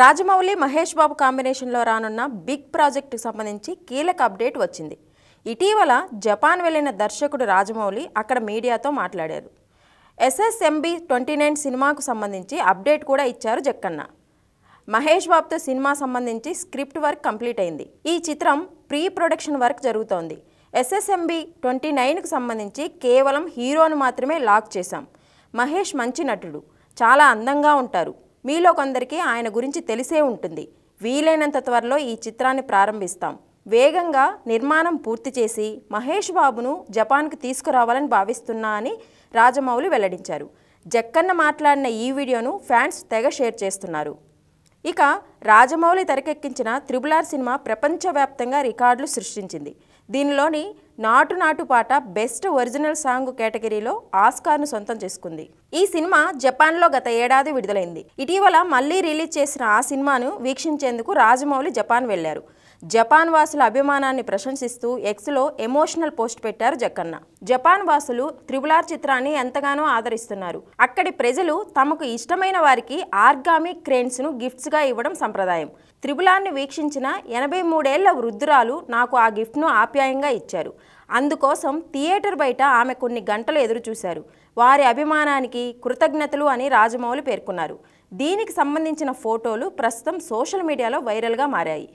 రాజమౌళి మహేష్ బాబు కాంబినేషన్లో రానున్న బిగ్ ప్రాజెక్టుకు సంబంధించి కీలక అప్డేట్ వచ్చింది ఇటీవల జపాన్ వెళ్లిన దర్శకుడు రాజమౌళి అక్కడ మీడియాతో మాట్లాడారు ఎస్ఎస్ఎంబి ట్వంటీ నైన్ సినిమాకు సంబంధించి అప్డేట్ కూడా ఇచ్చారు జక్కన్న మహేష్ బాబుతో సినిమా సంబంధించి స్క్రిప్ట్ వర్క్ కంప్లీట్ అయింది ఈ చిత్రం ప్రీ ప్రొడక్షన్ వర్క్ జరుగుతోంది ఎస్ఎస్ఎంబి ట్వంటీ నైన్కు సంబంధించి కేవలం హీరోను మాత్రమే లాక్ చేశాం మహేష్ మంచి నటుడు చాలా అందంగా ఉంటారు మీలో కొందరికి ఆయన గురించి తెలిసే ఉంటుంది వీలైనంత త్వరలో ఈ చిత్రాన్ని ప్రారంభిస్తాం వేగంగా నిర్మాణం పూర్తి చేసి మహేష్ బాబును జపాన్కు తీసుకురావాలని భావిస్తున్నా అని రాజమౌళి వెల్లడించారు జక్కన్న మాట్లాడిన ఈ వీడియోను ఫ్యాన్స్ తెగ షేర్ చేస్తున్నారు ఇక రాజమౌళి తెరకెక్కించిన త్రిబులార్ సినిమా ప్రపంచవ్యాప్తంగా రికార్డులు సృష్టించింది దీనిలోని నాటు నాటు పాట బెస్ట్ ఒరిజినల్ సాంగ్ కేటగిరీలో ఆస్కార్ను సొంతం చేసుకుంది ఈ సినిమా జపాన్లో గత ఏడాది విడుదలైంది ఇటీవల మళ్లీ రిలీజ్ చేసిన ఆ సినిమాను వీక్షించేందుకు రాజమౌళి జపాన్ వెళ్లారు జపాన్ వాసుల అభిమానాన్ని ప్రశంసిస్తూ ఎక్స్లో ఎమోషనల్ పోస్ట్ పెట్టారు జక్కన్న జపాన్ వాసులు త్రిబులార్ చిత్రాన్ని ఎంతగానో ఆదరిస్తున్నారు అక్కడి ప్రజలు తమకు ఇష్టమైన వారికి ఆర్గామి క్రేన్స్ను గిఫ్ట్స్గా ఇవ్వడం సంప్రదాయం త్రిబులార్ని వీక్షించిన ఎనభై మూడేళ్ల వృద్ధురాలు నాకు ఆ గిఫ్ట్ను ఆప్యాయంగా ఇచ్చారు అందుకోసం థియేటర్ బయట ఆమె కొన్ని గంటలు ఎదురుచూశారు వారి అభిమానానికి కృతజ్ఞతలు అని రాజమౌళి పేర్కొన్నారు దీనికి సంబంధించిన ఫోటోలు ప్రస్తుతం సోషల్ మీడియాలో వైరల్గా మారాయి